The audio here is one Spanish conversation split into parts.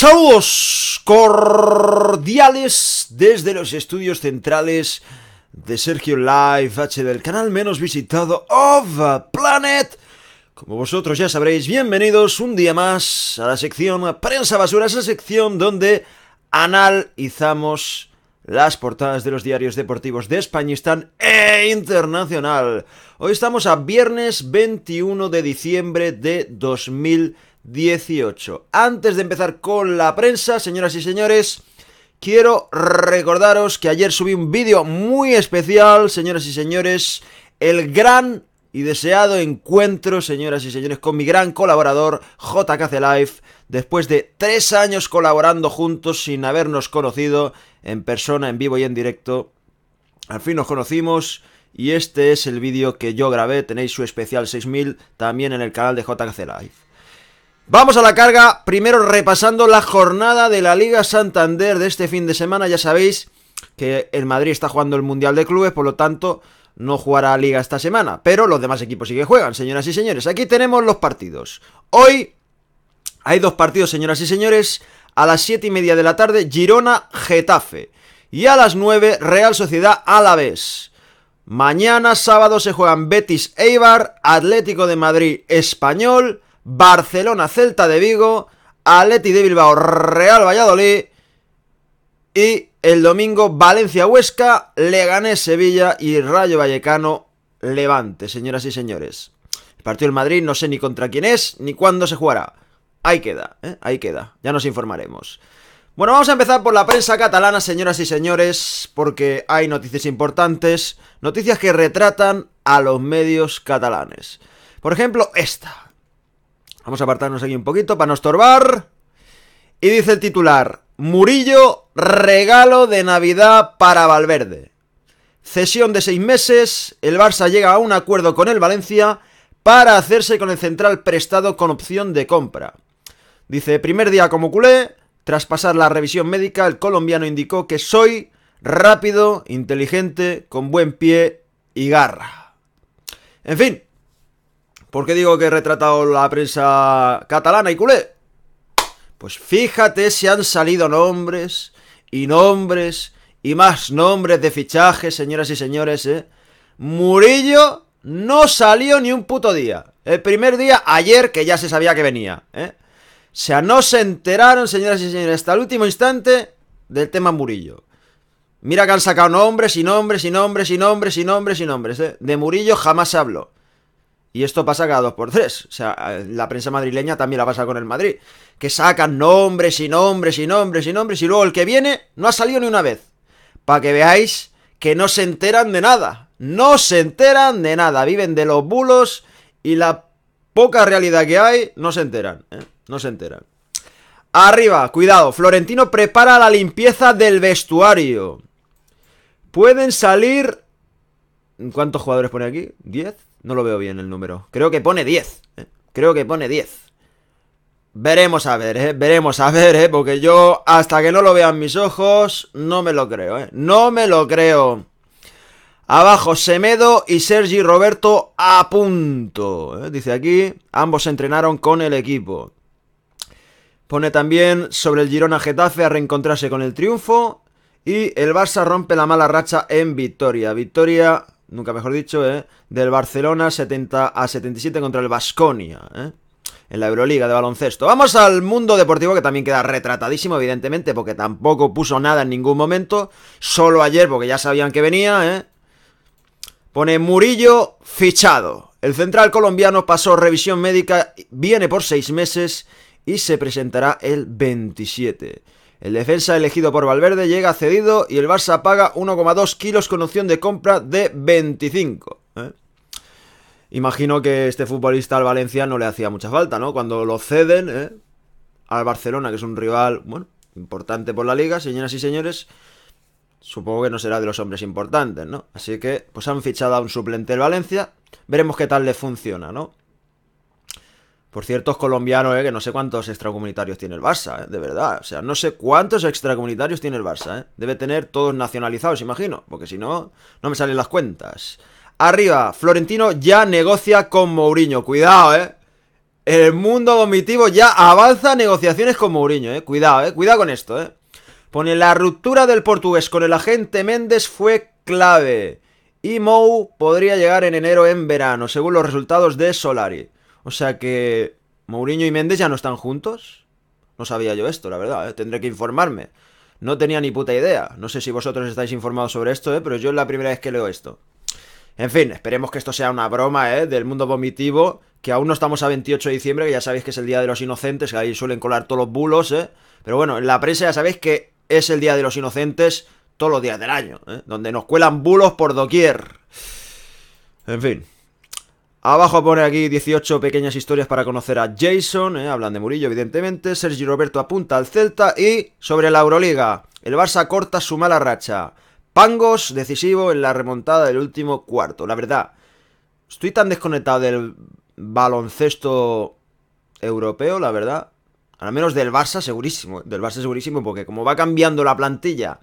Saludos cordiales desde los estudios centrales de Sergio Live H del canal menos visitado of Planet. Como vosotros ya sabréis, bienvenidos un día más a la sección Prensa Basura, esa sección donde analizamos las portadas de los diarios deportivos de Españistán e internacional. Hoy estamos a viernes 21 de diciembre de 2020. 18. Antes de empezar con la prensa, señoras y señores, quiero recordaros que ayer subí un vídeo muy especial, señoras y señores, el gran y deseado encuentro, señoras y señores, con mi gran colaborador JKC Life, después de tres años colaborando juntos sin habernos conocido en persona, en vivo y en directo. Al fin nos conocimos y este es el vídeo que yo grabé, tenéis su especial 6000 también en el canal de JKC Life. Vamos a la carga, primero repasando la jornada de la Liga Santander de este fin de semana. Ya sabéis que el Madrid está jugando el Mundial de Clubes, por lo tanto no jugará Liga esta semana, pero los demás equipos sí que juegan, señoras y señores. Aquí tenemos los partidos. Hoy hay dos partidos, señoras y señores. A las 7 y media de la tarde, Girona-Getafe. Y a las 9, Real Sociedad Alavés. Mañana sábado se juegan Betis Eibar, Atlético de Madrid Español, Barcelona, Celta de Vigo, Aleti de Bilbao, Real Valladolid y el domingo Valencia Huesca, Leganés Sevilla y Rayo Vallecano Levante, señoras y señores. El partido del Madrid no sé ni contra quién es ni cuándo se jugará. Ahí queda, ¿eh? ahí queda, ya nos informaremos. Bueno, vamos a empezar por la prensa catalana, señoras y señores, porque hay noticias importantes, noticias que retratan a los medios catalanes. Por ejemplo, esta, Vamos a apartarnos aquí un poquito para no estorbar. Y dice el titular, Murillo, regalo de Navidad para Valverde. Cesión de seis meses, el Barça llega a un acuerdo con el Valencia para hacerse con el central prestado con opción de compra. Dice, primer día como culé, tras pasar la revisión médica, el colombiano indicó que soy rápido, inteligente, con buen pie y garra. En fin, ¿Por qué digo que he retratado la prensa catalana y culé? Pues fíjate si han salido nombres y nombres y más nombres de fichajes, señoras y señores, ¿eh? Murillo no salió ni un puto día. El primer día, ayer, que ya se sabía que venía, ¿eh? O sea, no se enteraron, señoras y señores, hasta el último instante del tema Murillo. Mira que han sacado nombres y nombres y nombres y nombres y nombres y nombres, ¿eh? De Murillo jamás se habló. Y esto pasa cada dos por tres. O sea, eh, la prensa madrileña también la pasa con el Madrid. Que sacan nombres y nombres y nombres y nombres. Y luego el que viene no ha salido ni una vez. Para que veáis que no se enteran de nada. No se enteran de nada. Viven de los bulos y la poca realidad que hay. No se enteran. ¿eh? No se enteran. Arriba, cuidado. Florentino prepara la limpieza del vestuario. Pueden salir... ¿Cuántos jugadores pone aquí? Diez no lo veo bien el número. Creo que pone 10. ¿eh? Creo que pone 10. Veremos a ver, ¿eh? Veremos a ver, ¿eh? Porque yo, hasta que no lo vean mis ojos, no me lo creo, ¿eh? No me lo creo. Abajo Semedo y Sergi Roberto a punto. ¿eh? Dice aquí, ambos entrenaron con el equipo. Pone también sobre el Girona Getafe a reencontrarse con el triunfo. Y el Barça rompe la mala racha en victoria. Victoria nunca mejor dicho, ¿eh? del Barcelona 70 a 77 contra el Vasconia, ¿eh? en la Euroliga de baloncesto. Vamos al mundo deportivo que también queda retratadísimo, evidentemente, porque tampoco puso nada en ningún momento, solo ayer, porque ya sabían que venía, ¿eh? pone Murillo fichado. El central colombiano pasó revisión médica, viene por seis meses y se presentará el 27. El defensa elegido por Valverde llega cedido y el Barça paga 1,2 kilos con opción de compra de 25. ¿eh? Imagino que este futbolista al Valencia no le hacía mucha falta, ¿no? Cuando lo ceden ¿eh? al Barcelona, que es un rival, bueno, importante por la liga, señoras y señores, supongo que no será de los hombres importantes, ¿no? Así que, pues han fichado a un suplente al Valencia, veremos qué tal le funciona, ¿no? por es colombiano, eh, que no sé cuántos extracomunitarios tiene el Barça, eh, de verdad. O sea, no sé cuántos extracomunitarios tiene el Barça. Eh. Debe tener todos nacionalizados, imagino, porque si no, no me salen las cuentas. Arriba, Florentino ya negocia con Mourinho. Cuidado, eh. El mundo vomitivo ya avanza negociaciones con Mourinho, eh. Cuidado, eh. Cuidado con esto, eh. Pone la ruptura del portugués con el agente Méndez fue clave. Y Mou podría llegar en enero en verano, según los resultados de Solari. O sea que Mourinho y Méndez ya no están juntos. No sabía yo esto, la verdad, ¿eh? tendré que informarme. No tenía ni puta idea. No sé si vosotros estáis informados sobre esto, ¿eh? pero yo es la primera vez que leo esto. En fin, esperemos que esto sea una broma, ¿eh? Del mundo vomitivo, que aún no estamos a 28 de diciembre, que ya sabéis que es el Día de los Inocentes, que ahí suelen colar todos los bulos, ¿eh? Pero bueno, en la prensa ya sabéis que es el Día de los Inocentes todos los días del año, ¿eh? Donde nos cuelan bulos por doquier. En fin. Abajo pone aquí 18 pequeñas historias para conocer a Jason, eh, hablan de Murillo evidentemente, Sergio Roberto apunta al Celta y sobre la Euroliga, el Barça corta su mala racha. Pangos decisivo en la remontada del último cuarto. La verdad, estoy tan desconectado del baloncesto europeo, la verdad. Al menos del Barça segurísimo, eh, del Barça segurísimo porque como va cambiando la plantilla,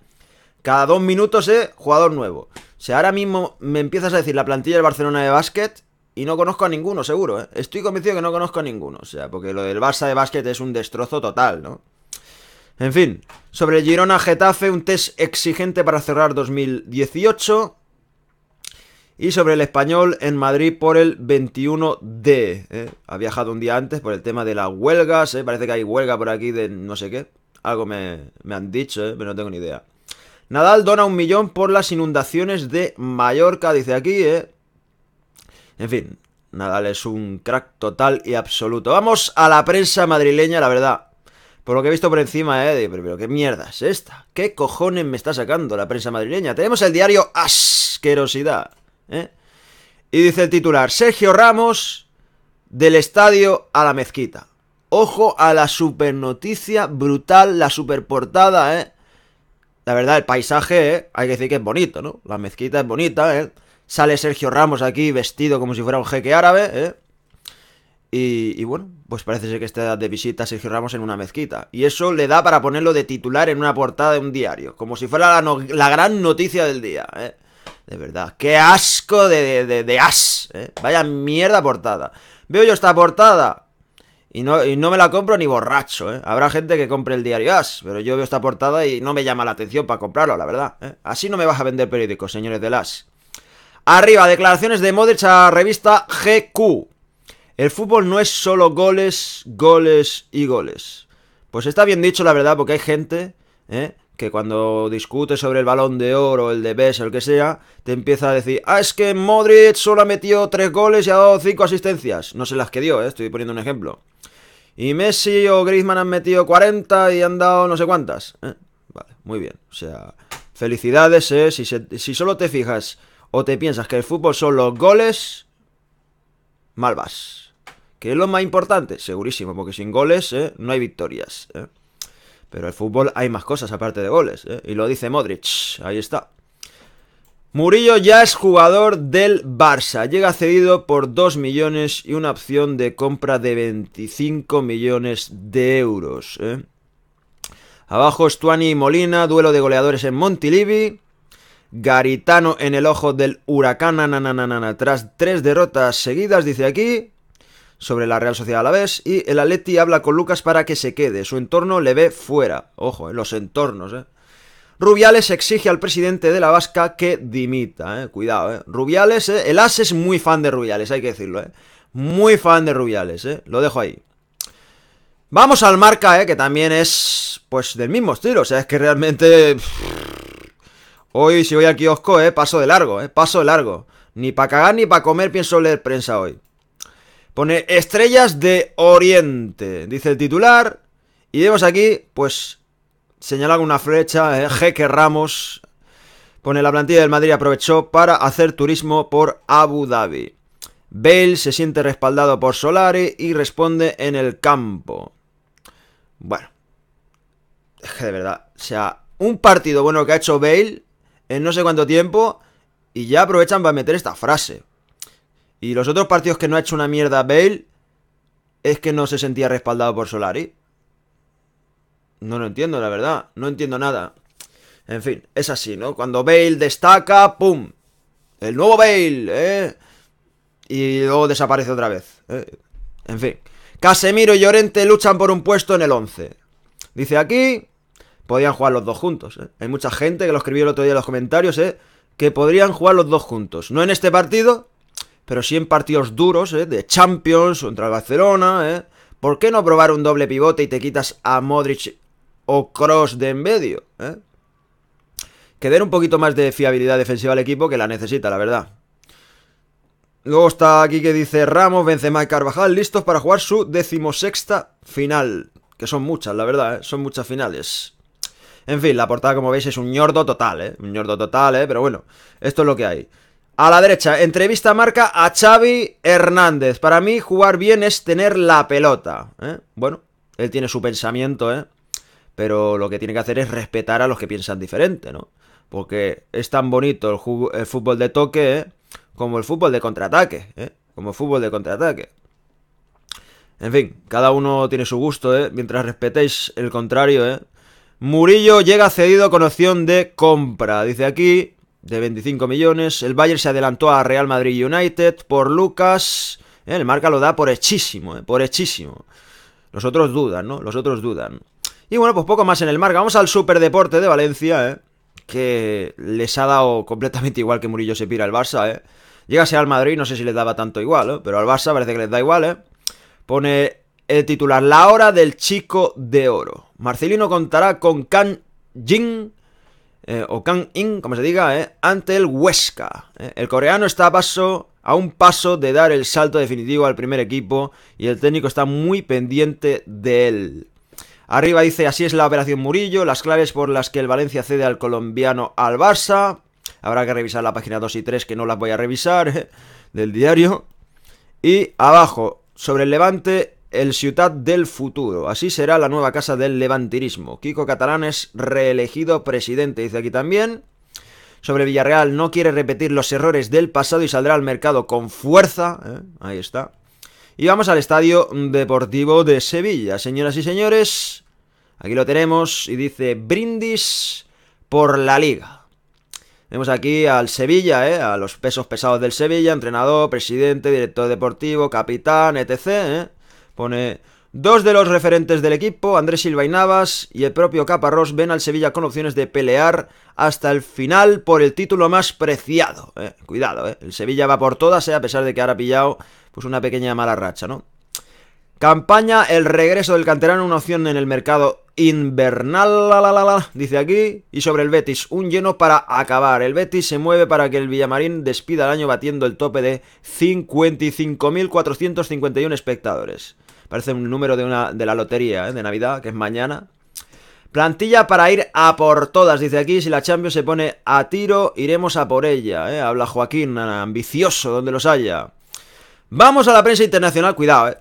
cada dos minutos, eh, jugador nuevo. Si ahora mismo me empiezas a decir la plantilla del Barcelona de básquet y no conozco a ninguno, seguro, ¿eh? Estoy convencido que no conozco a ninguno. O sea, porque lo del Barça de básquet es un destrozo total, ¿no? En fin, sobre Girona Getafe, un test exigente para cerrar 2018. Y sobre el español en Madrid por el 21D. ¿eh? Ha viajado un día antes por el tema de las huelgas. ¿eh? Parece que hay huelga por aquí de no sé qué. Algo me, me han dicho, ¿eh? pero no tengo ni idea. Nadal dona un millón por las inundaciones de Mallorca, dice aquí, ¿eh? En fin, Nadal es un crack total y absoluto. Vamos a la prensa madrileña, la verdad. Por lo que he visto por encima, eh, pero, qué mierda es esta. ¿Qué cojones me está sacando la prensa madrileña? Tenemos el diario Asquerosidad, ¿eh? Y dice el titular, Sergio Ramos del estadio a la mezquita. Ojo a la super noticia brutal, la super portada, ¿eh? La verdad, el paisaje, ¿eh? hay que decir que es bonito, ¿no? La mezquita es bonita, ¿eh? Sale Sergio Ramos aquí vestido como si fuera un jeque árabe, ¿eh? Y, bueno, pues parece ser que está de visita Sergio Ramos en una mezquita. Y eso le da para ponerlo de titular en una portada de un diario. Como si fuera la, gran noticia del día. ¿eh? De verdad. ¡Qué asco de, de, as! ¿eh? Vaya mierda portada. Veo yo esta portada. Y no, no me la compro ni borracho. ¿eh? Habrá gente que compre el diario As. Pero yo veo esta portada y no me llama la atención para comprarlo, la verdad. ¿eh? Así no me vas a vender periódicos, señores de As. Arriba, declaraciones de Modric a revista GQ. El fútbol no es solo goles, goles y goles. Pues está bien dicho, la verdad, porque hay gente ¿eh? que cuando discute sobre el balón de oro, el de Bess, el que sea, te empieza a decir, ah, es que Modric solo ha metido tres goles y ha dado cinco asistencias. No sé las que dio, ¿eh? estoy poniendo un ejemplo. Y Messi o Griezmann han metido 40 y han dado no sé cuántas. ¿eh? Vale, muy bien. O sea, felicidades, si solo te fijas ¿O te piensas que el fútbol son los goles? Mal vas. ¿Qué es lo más importante? Segurísimo, porque sin goles eh, no hay victorias. Eh. Pero el fútbol hay más cosas aparte de goles. Eh. Y lo dice Modric. Ahí está. Murillo ya es jugador del Barça. Llega cedido por 2 millones y una opción de compra de 25 millones de euros. Abajo Stuani y Molina, duelo de goleadores en Montilivi. Garitano en el ojo del huracán. Tras tres derrotas seguidas, dice aquí, sobre la Real Sociedad a la vez Y el Atleti habla con Lucas para que se quede. Su entorno le ve fuera. Ojo, en eh, los entornos, eh. Rubiales exige al presidente de la Vasca que dimita, eh. Cuidado, eh. Rubiales, eh. El AS es muy fan de Rubiales, hay que decirlo, eh. Muy fan de Rubiales, eh. Lo dejo ahí. Vamos al marca, eh, que también es, pues, del mismo estilo. O sea, es que realmente... Hoy, si voy al kiosco, eh, paso de largo, eh, paso de largo. Ni para cagar ni para comer pienso leer prensa hoy. Pone Estrellas de Oriente, dice el titular. Y vemos aquí, pues, señalan una flecha, eh, Jeque Ramos. Pone la plantilla del Madrid aprovechó para hacer turismo por Abu Dhabi. Bale se siente respaldado por Solari y responde en el campo. Bueno, es que de verdad, o sea, un partido bueno que ha hecho Bale en no sé cuánto tiempo y ya aprovechan para meter esta frase. Y los otros partidos que no ha hecho una mierda Bale es que no se sentía respaldado por Solari. No lo entiendo, la verdad. No entiendo nada. En fin, es así, ¿no? Cuando Bale destaca, ¡pum! El nuevo Bale, ¿eh? Y luego desaparece otra vez. ¿eh? En fin. Casemiro y Llorente luchan por un puesto en el 11. Dice aquí podían jugar los dos juntos. ¿eh? Hay mucha gente que lo escribió el otro día en los comentarios, ¿eh? que podrían jugar los dos juntos. No en este partido, pero sí en partidos duros, ¿eh? de Champions contra el Barcelona. ¿eh? ¿Por qué no probar un doble pivote y te quitas a Modric o Cross de en medio? ¿eh? Que den un poquito más de fiabilidad defensiva al equipo que la necesita, la verdad. Luego está aquí que dice Ramos, Benzema y Carvajal listos para jugar su decimosexta final. Que son muchas, la verdad, ¿eh? son muchas finales. En fin, la portada, como veis, es un ñordo total, ¿eh? Un ñordo total, ¿eh? Pero bueno, esto es lo que hay. A la derecha, entrevista marca a Xavi Hernández. Para mí, jugar bien es tener la pelota. ¿eh? Bueno, él tiene su pensamiento, ¿eh? Pero lo que tiene que hacer es respetar a los que piensan diferente, ¿no? Porque es tan bonito el, el fútbol de toque, ¿eh? Como el fútbol de contraataque, ¿eh? Como el fútbol de contraataque. En fin, cada uno tiene su gusto, ¿eh? Mientras respetéis el contrario, ¿eh? Murillo llega cedido con opción de compra. Dice aquí, de 25 millones. El Bayern se adelantó a Real Madrid United por Lucas. Eh, el marca lo da por hechísimo, eh, por hechísimo. Los otros dudan, ¿no? Los otros dudan. Y bueno, pues poco más en el marca. Vamos al Superdeporte de Valencia, ¿eh? Que les ha dado completamente igual que Murillo se pira al Barça, ¿eh? Llegase al Madrid, no sé si les daba tanto igual, ¿eh? Pero al Barça parece que les da igual, ¿eh? Pone el titular, La Hora del Chico de Oro. Marcelino contará con Kan Jin, eh, o Kan In, como se diga, eh, ante el Huesca. Eh. El coreano está a, paso, a un paso de dar el salto definitivo al primer equipo y el técnico está muy pendiente de él. Arriba dice, así es la operación Murillo, las claves por las que el Valencia cede al colombiano al Barça. Habrá que revisar la página 2 y 3, que no las voy a revisar, del diario. Y abajo, sobre el Levante, el Ciutat del Futuro. Así será la nueva casa del levantirismo. Kiko Catalán es reelegido presidente, dice aquí también. Sobre Villarreal no quiere repetir los errores del pasado y saldrá al mercado con fuerza. ¿eh? Ahí está. Y vamos al Estadio Deportivo de Sevilla, señoras y señores. Aquí lo tenemos y dice brindis por la liga. Vemos aquí al Sevilla, ¿eh? a los pesos pesados del Sevilla, entrenador, presidente, director deportivo, capitán, etc. ¿eh? Pone, dos de los referentes del equipo, Andrés Silva y Navas, y el propio Caparrós, ven al Sevilla con opciones de pelear hasta el final por el título más preciado. Eh, cuidado, eh. el Sevilla va por todas, eh, a pesar de que ahora ha pillado pues, una pequeña mala racha, ¿no? Campaña, el regreso del canterano, una opción en el mercado invernal, dice aquí. Y sobre el Betis, un lleno para acabar. El Betis se mueve para que el Villamarín despida el año batiendo el tope de 55.451 espectadores. Parece un número de, una, de la lotería ¿eh? de Navidad, que es mañana. Plantilla para ir a por todas, dice aquí. Si la Champions se pone a tiro, iremos a por ella. ¿eh? Habla Joaquín, ambicioso, donde los haya. Vamos a la prensa internacional, cuidado, ¿eh?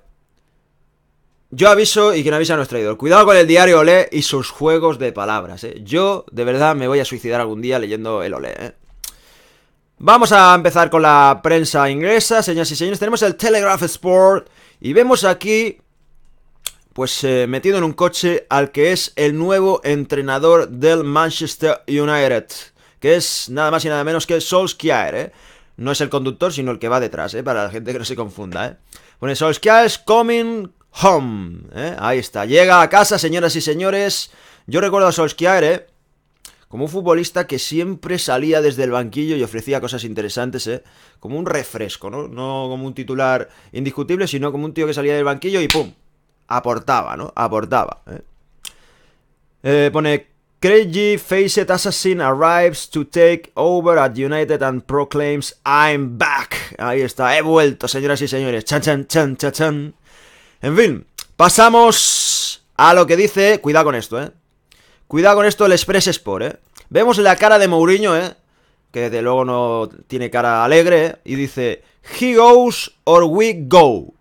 Yo aviso y quien avisa a nuestro traidor. Cuidado con el diario Olé y sus juegos de palabras, ¿eh? Yo, de verdad, me voy a suicidar algún día leyendo el Olé, ¿eh? Vamos a empezar con la prensa inglesa, señoras y señores. Tenemos el Telegraph Sport y vemos aquí, pues eh, metido en un coche al que es el nuevo entrenador del Manchester United, que es nada más y nada menos que Solskjaer, ¿eh? No es el conductor, sino el que va detrás, ¿eh? Para la gente que no se confunda, ¿eh? Pone Solskjaer coming home, ¿eh? Ahí está, llega a casa, señoras y señores. Yo recuerdo a Solskjaer, ¿eh? como un futbolista que siempre salía desde el banquillo y ofrecía cosas interesantes, ¿eh? como un refresco, ¿no? No como un titular indiscutible, sino como un tío que salía del banquillo y ¡pum! Aportaba, ¿no? Aportaba. ¿eh? ¿eh? pone, Crazy Faced Assassin arrives to take over at United and proclaims I'm back. Ahí está, he vuelto, señoras y señores. Chan, chan, chan, chan, chan. En fin, pasamos a lo que dice, cuidado con esto, ¿eh? Cuidado con esto del Express Sport, ¿eh? Vemos la cara de Mourinho, ¿eh? Que desde luego no tiene cara alegre, ¿eh? Y dice, He goes or we go. O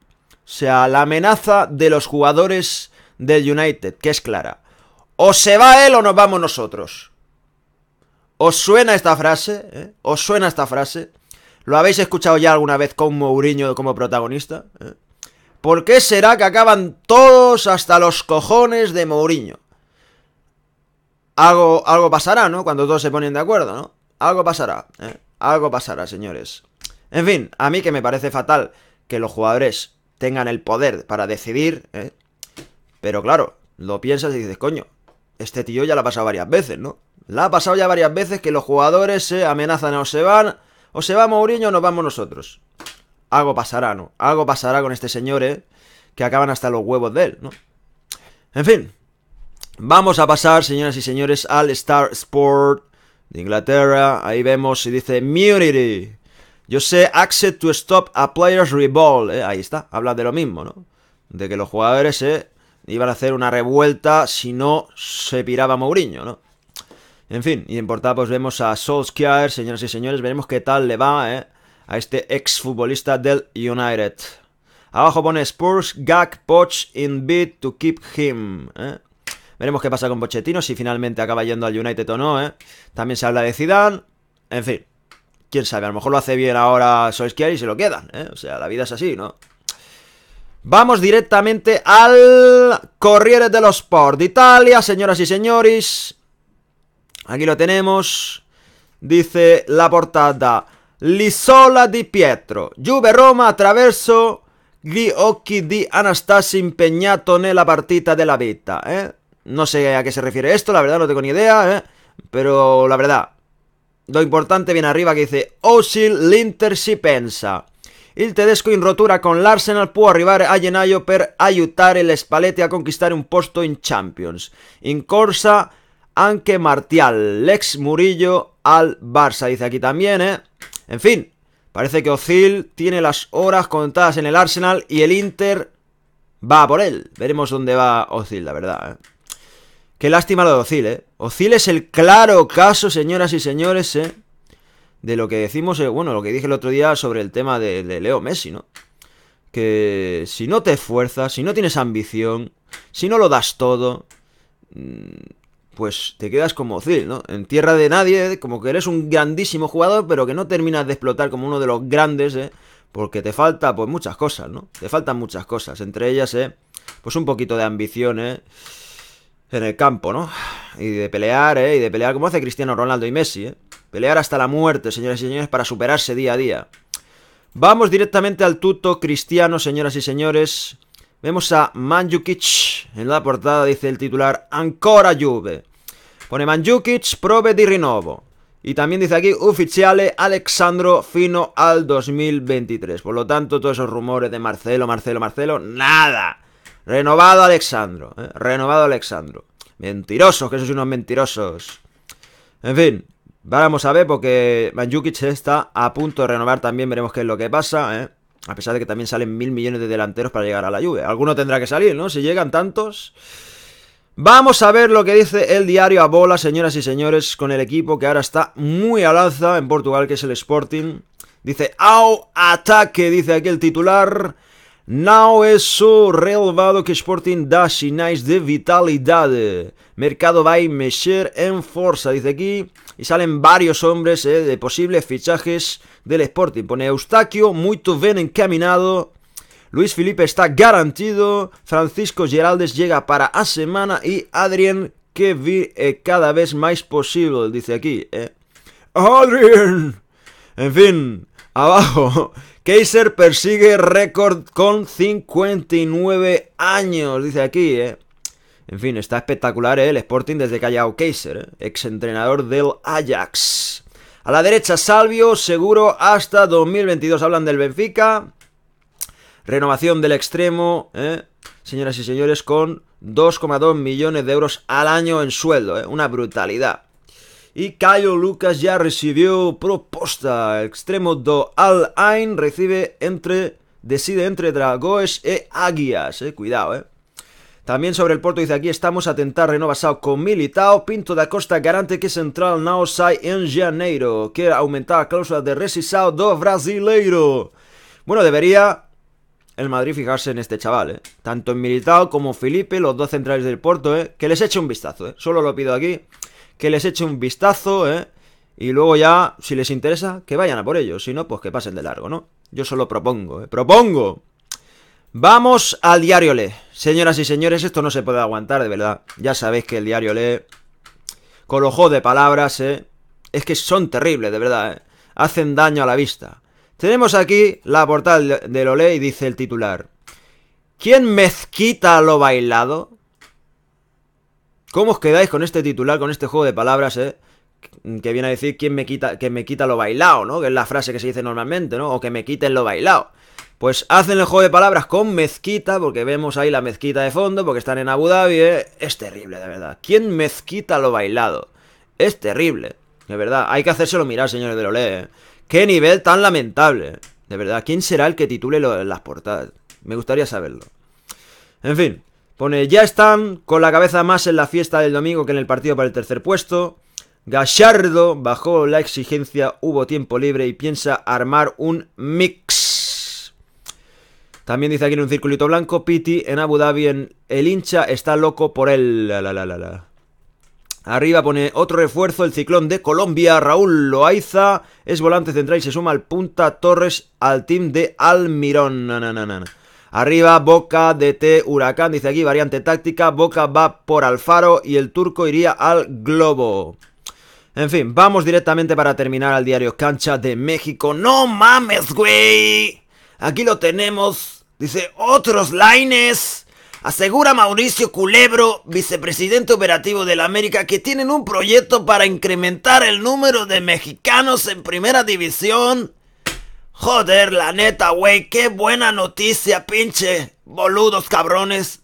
sea, la amenaza de los jugadores del United, que es clara. O se va él o nos vamos nosotros. ¿Os suena esta frase? ¿Eh? ¿Os suena esta frase? ¿Lo habéis escuchado ya alguna vez con Mourinho como protagonista? ¿eh? ¿Por qué será que acaban todos hasta los cojones de Mourinho? algo, pasará, ¿no? Cuando todos se ponen de acuerdo, ¿no? Algo pasará, ¿eh? Algo pasará, señores. En fin, a mí que me parece fatal que los jugadores tengan el poder para decidir, ¿eh? Pero claro, lo piensas y dices, coño, este tío ya la ha pasado varias veces, ¿no? La ha pasado ya varias veces que los jugadores se amenazan o se van, o se va Mourinho o nos vamos nosotros. Algo pasará, ¿no? Algo pasará con este señor, ¿eh? Que acaban hasta los huevos de él, ¿no? En fin, Vamos a pasar, señoras y señores, al Star Sport de Inglaterra. Ahí vemos y dice Munity. Yo sé access to stop a player's revolt. Eh, ahí está, habla de lo mismo, ¿no? De que los jugadores eh, iban a hacer una revuelta si no se piraba Mourinho, ¿no? En fin, y en portada pues vemos a Solskjaer, señoras y señores, veremos qué tal le va eh, a este exfutbolista del United. Abajo pone Spurs, gag, Poch in bid to keep him. ¿eh? Veremos qué pasa con Pochettino, si finalmente acaba yendo al United o no, ¿eh? También se habla de Zidane, en fin. Quién sabe, a lo mejor lo hace bien ahora Solskjaer y se lo quedan, ¿eh? O sea, la vida es así, ¿no? Vamos directamente al Corriere dello Sport de Italia, señoras y señores. Aquí lo tenemos. Dice la portada. L'isola di Pietro. Juve Roma attraverso gli occhi di Anastasi impegnato nella partita della vita. Eh? No sé a qué se refiere esto, la verdad no tengo ni idea, ¿eh? pero la verdad, lo importante viene arriba que dice Osil l'Inter si pensa. El tedesco en rotura con Arsenal puede arribar a Jenayo per ayudar el Spalletti a conquistar un puesto en Champions. En corsa aunque Martial, l'ex Murillo al Barça, dice aquí también, ¿eh? En fin, parece que Ozil tiene las horas contadas en el Arsenal y el Inter va por él. Veremos dónde va Ozil, la verdad, ¿eh? Qué lástima lo de Ozil, ¿eh? Ozil es el claro caso, señoras y señores, ¿eh? De lo que decimos, eh, bueno, lo que dije el otro día sobre el tema de, Leo Messi, ¿no? Que si no te esfuerzas, si no tienes ambición, si no lo das todo, mm, pues te quedas como Ozil, ¿no? En tierra de nadie, como que eres un grandísimo jugador, pero que no terminas de explotar como uno de los grandes, ¿eh? Porque te falta, pues, muchas cosas, ¿no? Te faltan muchas cosas, entre ellas, ¿eh? Pues un poquito de ambición, ¿eh? en el campo, ¿no? Y de pelear, ¿eh? Y de pelear como hace Cristiano Ronaldo y Messi, ¿eh? Pelear hasta la muerte, señoras y señores, para superarse día a día. Vamos directamente al tuto cristiano, señoras y señores. Vemos a Manjukic en la portada, dice el titular Ancora Juve. Pone Manjukic, prove di rinnovo. Y también dice aquí, ufficiale Alexandro fino al 2023. Por lo tanto, todos esos rumores de Marcelo, Marcelo, Marcelo, nada. Renovado Alexandro. ¿eh? Renovado Alexandro. Mentirosos, que esos son unos mentirosos. En fin, vamos a ver porque Manjukic está a punto de renovar también. Veremos qué es lo que pasa, ¿eh? A pesar de que también salen mil millones de delanteros para llegar a la lluvia. Alguno tendrá que salir, ¿no? Si llegan tantos... Vamos a ver lo que dice el diario a bola, señoras y señores, con el equipo que ahora está muy al alza en Portugal, que es el Sporting. Dice, ¡au! ¡Ataque! Dice aquí el titular. Now é só relevado que Sporting da sinais de vitalidad. Mercado vai mexer en fuerza, dice aquí. Y salen varios hombres eh, de posibles fichajes del Sporting. Pone Eustaquio, muy bien encaminado. Luis Felipe está garantido. Francisco Geraldes llega para a semana. Y Adrien, que vi eh, cada vez más posible, dice aquí. Eh. En fin, Abajo, Kaiser persigue récord con 59 años, dice aquí, eh. En fin, está espectacular eh, el Sporting desde que ha llegado Kaiser, ex eh, entrenador del Ajax. A la derecha, Salvio, seguro hasta 2022. Hablan del Benfica. Renovación del extremo, señoras y señores, con 2,2 millones de euros al año en sueldo. Una brutalidad y Caio Lucas ya recibió propuesta Extremo do Al Ain recibe entre decide entre Dragoes e Águias, eh, cuidado, eh. También sobre el Porto dice aquí estamos a tentar sao con Militao, Pinto da Costa garante que Central Nao sai en janeiro, Que aumentar a cláusula de Resisao do brasileiro. Bueno, debería el Madrid fijarse en este chaval, eh. Tanto en Militao como Felipe, los dos centrales del Porto, eh, que les eche un vistazo, eh. Solo lo pido aquí que les eche un vistazo, ¿eh? Y luego ya, si les interesa, que vayan a por ellos. Si no, pues que pasen de largo, ¿no? Yo solo propongo, ¿eh? ¡Propongo! Vamos al diario Le. Señoras y señores, esto no se puede aguantar, de verdad. Ya sabéis que el diario Le. Con de palabras, ¿eh? Es que son terribles, de verdad, ¿eh? Hacen daño a la vista. Tenemos aquí la portal del Olé y dice el titular. ¿Quién mezquita lo bailado? ¿Cómo os quedáis con este titular, con este juego de palabras, eh? Que viene a decir quién me quita, que me quita lo bailado, ¿no? Que es la frase que se dice normalmente, ¿no? O que me quiten lo bailado. Pues hacen el juego de palabras con mezquita, porque vemos ahí la mezquita de fondo, porque están en Abu Dhabi, ¿eh? es terrible, de verdad. ¿Quién mezquita lo bailado? Es terrible, de verdad. Hay que hacérselo mirar, señores de Lolé. ¿eh? Qué nivel tan lamentable, de verdad. ¿Quién será el que titule las portadas? Me gustaría saberlo. En fin, Pone, ya están con la cabeza más en la fiesta del domingo que en el partido para el tercer puesto. Gallardo bajó la exigencia, hubo tiempo libre y piensa armar un mix. También dice aquí en un circulito blanco, Piti en Abu Dhabi, el hincha está loco por él. Arriba pone otro refuerzo, el ciclón de Colombia, Raúl Loaiza, es volante central y se suma al Punta Torres al team de Almirón. Arriba, Boca, DT, Huracán, dice aquí, variante táctica, Boca va por Alfaro y el turco iría al globo. En fin, vamos directamente para terminar al diario Cancha de México. ¡No mames, güey! Aquí lo tenemos. Dice, otros lines. Asegura Mauricio Culebro, vicepresidente operativo de la América, que tienen un proyecto para incrementar el número de mexicanos en primera división. Joder, la neta, güey, qué buena noticia, pinche. Boludos cabrones.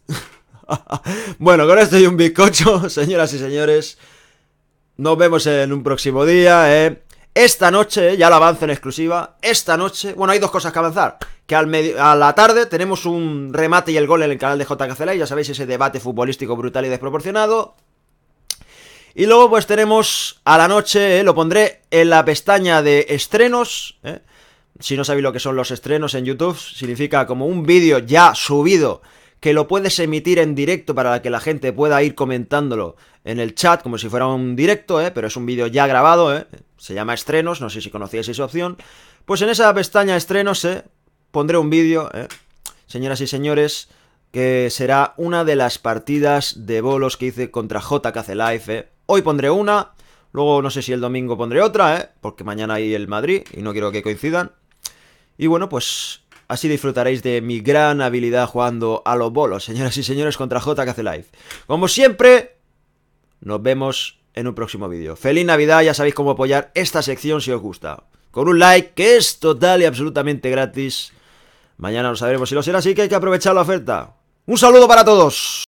bueno, con esto y un bizcocho, señoras y señores. Nos vemos en un próximo día, eh. Esta noche, ya la avance en exclusiva, esta noche, bueno, hay dos cosas que avanzar. Que a la tarde tenemos un remate y el gol en el canal de JKCLA, ya sabéis, ese debate futbolístico brutal y desproporcionado. Y luego pues tenemos a la noche, eh, lo pondré en la pestaña de estrenos, eh, si no sabéis lo que son los estrenos en YouTube, significa como un vídeo ya subido que lo puedes emitir en directo para que la gente pueda ir comentándolo en el chat como si fuera un directo, ¿eh? pero es un vídeo ya grabado, ¿eh? se llama estrenos, no sé si conocíais esa opción, pues en esa pestaña estrenos ¿eh? pondré un vídeo, ¿eh? señoras y señores, que será una de las partidas de bolos que hice contra JKC Life. Hoy pondré una, luego no sé si el domingo pondré otra, porque mañana hay el Madrid y no quiero que coincidan. Y bueno, pues así disfrutaréis de mi gran habilidad jugando a los bolos, señoras y señores, contra JKC Live. Como siempre, nos vemos en un próximo vídeo. Feliz Navidad, ya sabéis cómo apoyar esta sección si os gusta. Con un like, que es total y absolutamente gratis. Mañana lo sabremos si lo será, así que hay que aprovechar la oferta. Un saludo para todos.